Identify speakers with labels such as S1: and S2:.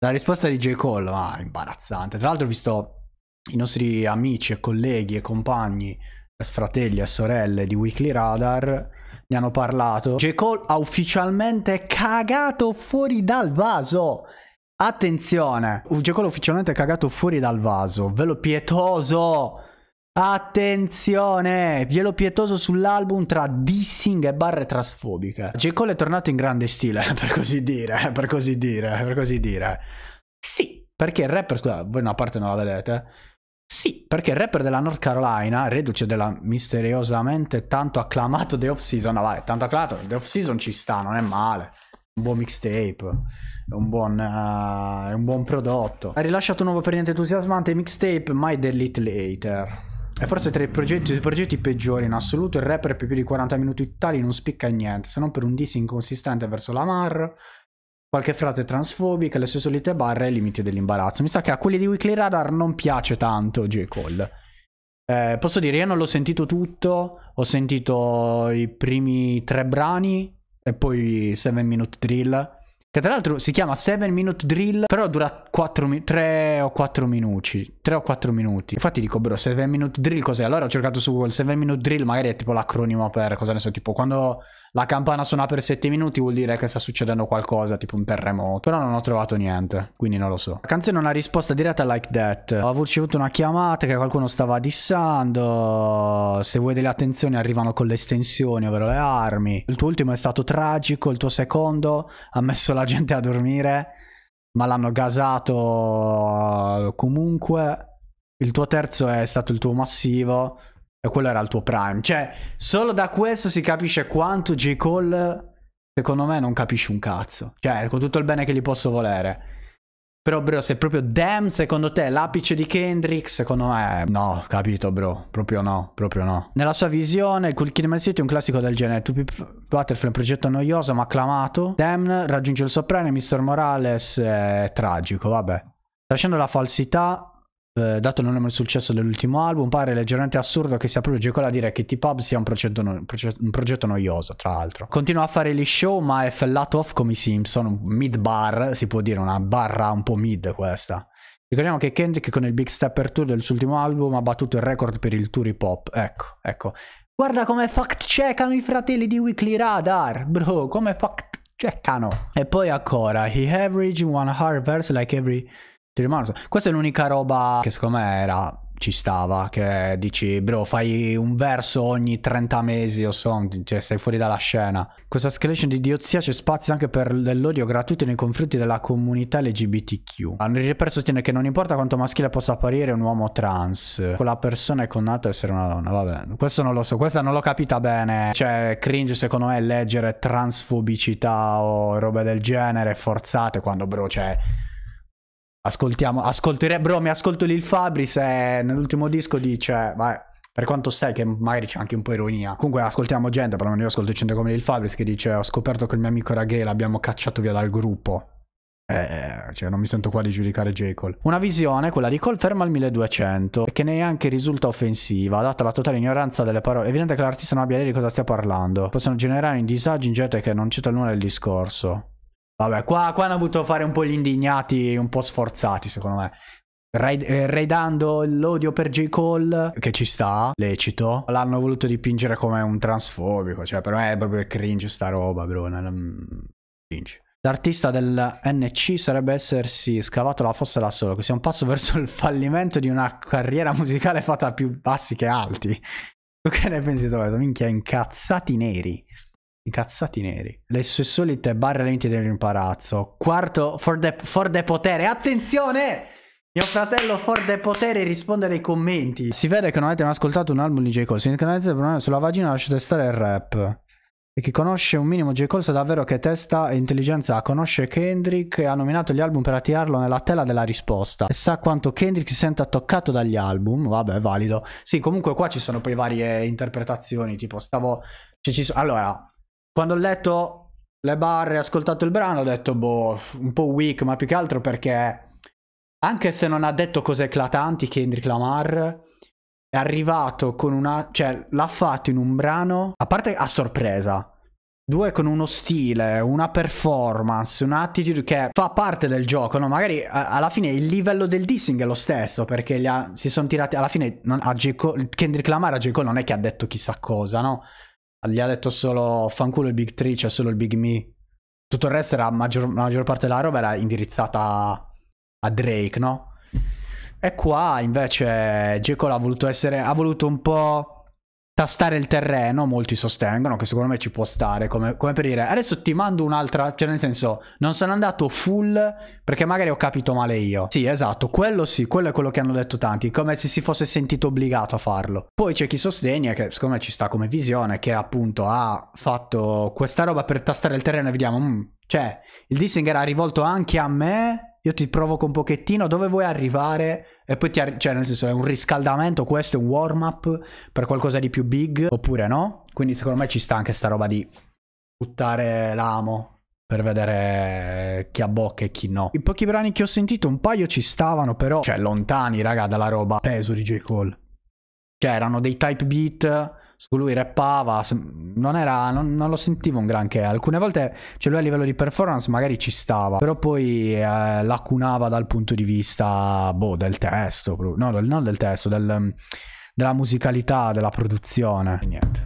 S1: La risposta di J. Cole, ma imbarazzante. Tra l'altro ho visto i nostri amici e colleghi e compagni, fratelli e sorelle di Weekly Radar, ne hanno parlato. J. Cole ha ufficialmente cagato fuori dal vaso. Attenzione, J. Cole ufficialmente cagato fuori dal vaso. Velo pietoso. Attenzione! Vielo pietoso sull'album tra dissing e barre trasfobiche. J. Cole è tornato in grande stile, per così dire, per così dire, per così dire. Sì, perché il rapper, scusate, voi una parte non la vedete. Sì, perché il rapper della North Carolina, reduce della misteriosamente tanto acclamato The Off Season, no ah, vai, tanto acclamato, The Off Season ci sta, non è male. Un buon mixtape, un buon, uh, un buon prodotto. Ha rilasciato un nuovo per niente entusiasmante mixtape My The Little Hater è forse tra i progetti, i progetti, peggiori in assoluto. Il rapper per più di 40 minuti tali non spicca niente, se non per un diss inconsistente verso la Mar, qualche frase transfobica, le sue solite barre e i limiti dell'imbarazzo. Mi sa che a quelli di Weekly Radar non piace tanto J. Cole. Eh, posso dire, io non l'ho sentito tutto, ho sentito i primi tre brani e poi 7 Minute Drill che tra l'altro si chiama 7 Minute Drill, però dura 4, 3 o 4 minuti. 3 o 4 minuti. Infatti dico, bro, 7 Minute Drill cos'è? Allora ho cercato su Google 7 Minute Drill, magari è tipo l'acronimo per, cosa ne so, tipo quando la campana suona per 7 minuti vuol dire che sta succedendo qualcosa, tipo un terremoto. Però non ho trovato niente, quindi non lo so. La canzone ha una risposta diretta like that. Ho ricevuto una chiamata che qualcuno stava dissando. Se vuoi delle attenzioni arrivano con le estensioni, ovvero le armi. Il tuo ultimo è stato tragico, il tuo secondo ha messo la la gente a dormire, ma l'hanno gasato eh, comunque. Il tuo terzo è stato il tuo massivo e quello era il tuo prime. Cioè, solo da questo si capisce quanto J. Cole, secondo me, non capisce un cazzo. Cioè, con tutto il bene che gli posso volere però, bro, se proprio Damn, secondo te, l'apice di Kendrick, secondo me, no, capito, bro. Proprio no, proprio no. Nella sua visione, Cool Kid Man City è un classico del genere. Tupi Butterfly è un progetto noioso ma acclamato. Damn raggiunge il soprano premio, Mr. Morales è tragico, vabbè. Lasciando la falsità, dato eh, dato l'enorme successo dell'ultimo album, pare leggermente assurdo che sia proprio Jekyll a dire che T-Pub sia un progetto, no- un progetto, noioso, tra l'altro. Continua a fare gli show, ma è fellato off come i Simpson, mid bar, si può dire, una barra un po' mid questa. Ricordiamo che Kendrick con il Big Stepper Tour del suo ultimo album ha battuto il record per il tour hip hop. Ecco, ecco. Guarda come fact checkano i fratelli di Weekly Radar, bro, come fact checkano. E poi ancora, he average one hard verse like every ti rimane. Questa è l'unica roba che secondo me era ci stava che dici bro fai un verso ogni 30 mesi o so, cioè stai fuori dalla scena questa escalation di diozia c'è spazio anche per l'odio gratuito nei confronti della comunità LGBTQ il rapper sostiene che non importa quanto maschile possa apparire un uomo trans quella persona è connata ad essere una donna vabbè questo non lo so questa non l'ho capita bene cioè cringe secondo me leggere transfobicità o robe del genere forzate quando bro cioè Ascoltiamo, ascolterei, bro, mi ascolto Lil Fabris e nell'ultimo disco dice, vai, per quanto sai che magari c'è anche un po' ironia. Comunque ascoltiamo gente, però non io ascolto gente come Lil Fabris che dice ho scoperto che il mio amico era gay, l'abbiamo cacciato via dal gruppo. Eh, cioè non mi sento qua di giudicare Jekyll. Una visione, quella di Cole, ferma al 1200, che neanche risulta offensiva, data la totale ignoranza delle parole. È evidente che l'artista non abbia idea di cosa stia parlando. Possono generare un disagio in gente che non cita nulla nel discorso. Vabbè, qua, qua, hanno voluto fare un po' gli indignati, un po' sforzati, secondo me. Eh, raidando l'odio per J. Cole, che ci sta, lecito, l'hanno voluto dipingere come un transfobico. Cioè, per me è proprio cringe sta roba, bro. Cringe. L'artista del NC sarebbe essersi scavato la fossa da solo, così è un passo verso il fallimento di una carriera musicale fatta a più bassi che alti. Tu che ne pensi, Toledo? Minchia, incazzati neri incazzati neri. Le sue solite barre lenti dell'imparazzo. Quarto, for the, for the potere. Attenzione! Mio fratello for the potere risponde nei commenti. Si vede che non avete mai ascoltato un album di J. Cole. Se canalizzate il problema sulla vagina lasciate stare il rap. E chi conosce un minimo J. Cole sa davvero che testa e intelligenza ha. Conosce Kendrick e ha nominato gli album per attirarlo nella tela della risposta. E sa quanto Kendrick si senta toccato dagli album. Vabbè, è valido. Sì, comunque qua ci sono poi varie interpretazioni. Tipo, stavo... Allora, quando ho letto le barre e ascoltato il brano ho detto, boh, un po' weak, ma più che altro perché, anche se non ha detto cose eclatanti Kendrick Lamar, è arrivato con una... cioè l'ha fatto in un brano, a parte a sorpresa, due con uno stile, una performance, un'attitude che fa parte del gioco, no? Magari a- alla fine il livello del dissing è lo stesso, perché ha- si sono tirati alla fine non, a G- Cole, Kendrick Lamar a G- Cole non è che ha detto chissà cosa, no? gli ha detto solo fanculo il Big 3, c'è cioè solo il Big Me. Tutto il resto era, maggior, la maggior parte della roba era indirizzata a Drake, no? E qua invece Jekyll ha voluto essere, ha voluto un po' tastare il terreno, molti sostengono che secondo me ci può stare, come, come per dire adesso ti mando un'altra, cioè nel senso non sono andato full perché magari ho capito male io. Sì, esatto, quello sì, quello è quello che hanno detto tanti, come se si fosse sentito obbligato a farlo. Poi c'è chi sostiene che secondo me ci sta come visione che appunto ha fatto questa roba per tastare il terreno e vediamo, mm, cioè il dissing era rivolto anche a me, io ti provoco un pochettino, dove vuoi arrivare? E poi ti ar- cioè, nel senso, è un riscaldamento, questo è un warm up per qualcosa di più big, oppure no? Quindi secondo me ci sta anche sta roba di buttare l'amo per vedere chi ha bocca e chi no. I pochi brani che ho sentito, un paio ci stavano, però, cioè, lontani, raga, dalla roba peso di J. Cole. Cioè, erano dei type beat su lui rappava, non, era, non, non, lo sentivo un granché. Alcune volte, cioè lui a livello di performance magari ci stava, però poi eh, lacunava dal punto di vista, boh, del testo, no, del, non del testo, del, della musicalità, della produzione. niente.